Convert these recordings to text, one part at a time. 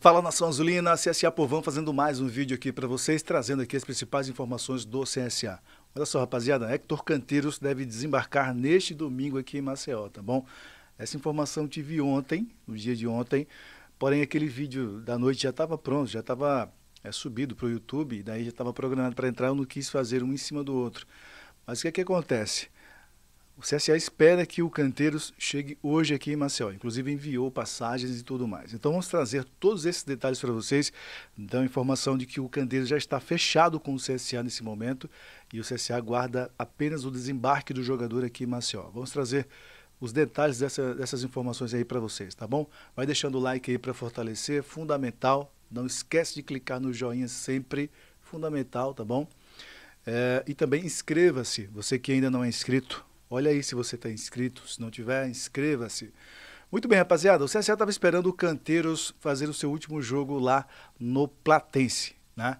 Fala Nação Azulina, CSA Povão fazendo mais um vídeo aqui para vocês, trazendo aqui as principais informações do CSA. Olha só, rapaziada, Hector Canteiros deve desembarcar neste domingo aqui em Maceió, tá bom? Essa informação eu tive ontem, no dia de ontem, porém aquele vídeo da noite já estava pronto, já estava é, subido para o YouTube, daí já estava programado para entrar, eu não quis fazer um em cima do outro. Mas o que, é que acontece? O CSA espera que o Canteiros chegue hoje aqui em Maceió, inclusive enviou passagens e tudo mais. Então vamos trazer todos esses detalhes para vocês, da informação de que o Canteiros já está fechado com o CSA nesse momento e o CSA aguarda apenas o desembarque do jogador aqui em Maceió. Vamos trazer os detalhes dessa, dessas informações aí para vocês, tá bom? Vai deixando o like aí para fortalecer, fundamental. Não esquece de clicar no joinha sempre, fundamental, tá bom? É, e também inscreva-se, você que ainda não é inscrito Olha aí se você está inscrito. Se não tiver, inscreva-se. Muito bem, rapaziada. O CSA estava esperando o Canteiros fazer o seu último jogo lá no Platense. Né?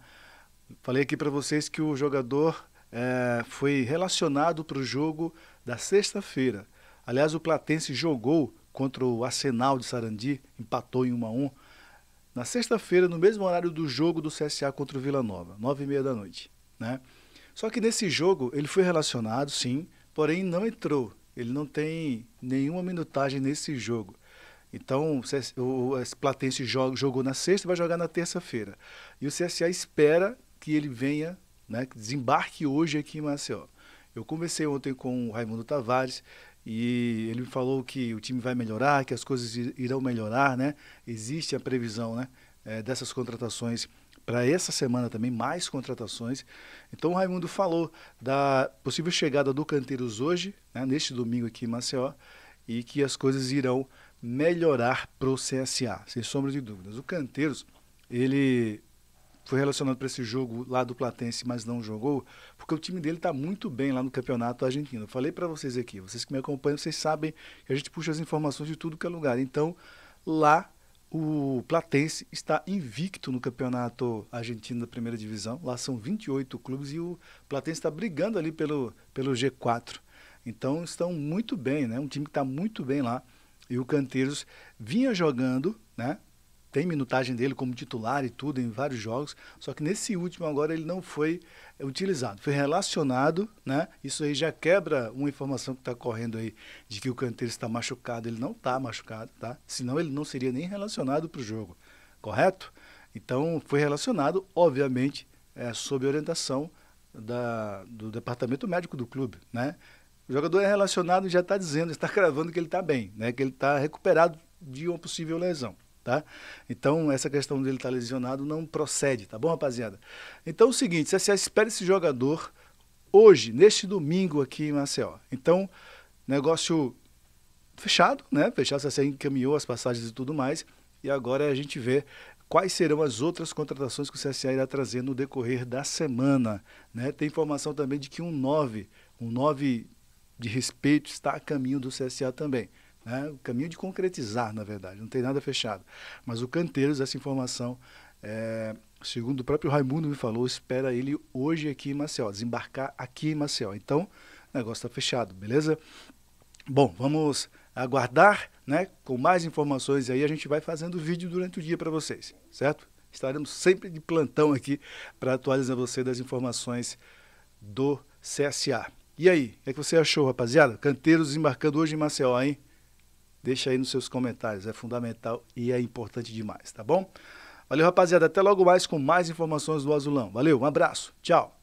Falei aqui para vocês que o jogador é, foi relacionado para o jogo da sexta-feira. Aliás, o Platense jogou contra o Arsenal de Sarandi, empatou em 1 a 1 na sexta-feira, no mesmo horário do jogo do CSA contra o Vila Nova, 9 e meia da noite. Né? Só que nesse jogo ele foi relacionado, sim, porém não entrou. Ele não tem nenhuma minutagem nesse jogo. Então, o, Platense jogou na sexta e vai jogar na terça-feira. E o CSA espera que ele venha, né, que desembarque hoje aqui em Maceió. Eu conversei ontem com o Raimundo Tavares e ele me falou que o time vai melhorar, que as coisas irão melhorar, né? Existe a previsão, né, eh, dessas contratações para essa semana também mais contratações. Então o Raimundo falou da possível chegada do Canteiros hoje, né, neste domingo aqui em Maceió, e que as coisas irão melhorar para o CSA, sem sombra de dúvidas. O Canteiros, ele foi relacionado para esse jogo lá do Platense, mas não jogou, porque o time dele está muito bem lá no Campeonato Argentino. Eu falei para vocês aqui, vocês que me acompanham, vocês sabem que a gente puxa as informações de tudo que é lugar. Então, lá o Platense está invicto no campeonato argentino da primeira divisão. Lá são 28 clubes e o Platense está brigando ali pelo, pelo G4. Então estão muito bem, né? Um time que está muito bem lá. E o Canteiros vinha jogando, né? tem minutagem dele como titular e tudo em vários jogos, só que nesse último agora ele não foi utilizado, foi relacionado, né? Isso aí já quebra uma informação que está correndo aí de que o canteiro está machucado, ele não está machucado, tá? Senão ele não seria nem relacionado para o jogo, correto? Então foi relacionado, obviamente, é, sob orientação da, do departamento médico do clube, né? O jogador é relacionado e já está dizendo, está cravando que ele está bem, né? que ele está recuperado de uma possível lesão tá? Então, essa questão dele estar tá lesionado não procede, tá bom, rapaziada? Então, é o seguinte, CSA espera esse jogador hoje, neste domingo aqui em Maceió. Então, negócio fechado, né? Fechado, CSA encaminhou as passagens e tudo mais. E agora a gente vê quais serão as outras contratações que o CSA irá trazer no decorrer da semana. Né? Tem informação também de que um 9, um 9 de respeito está a caminho do CSA também né? o caminho de concretizar, na verdade, não tem nada fechado. Mas o Canteiros, essa informação, é, segundo o próprio Raimundo me falou, espera ele hoje aqui em Maceió, desembarcar aqui em Maceió. Então, o negócio está fechado, beleza? Bom, vamos aguardar, né? Com mais informações aí, a gente vai fazendo vídeo durante o dia para vocês, certo? Estaremos sempre de plantão aqui para atualizar você das informações do CSA. E aí, o que, é que você achou, rapaziada? Canteiros embarcando hoje em Maceió, hein? Deixa aí nos seus comentários, é fundamental e é importante demais, tá bom? Valeu, rapaziada. Até logo mais com mais informações do Azulão. Valeu, um abraço, tchau.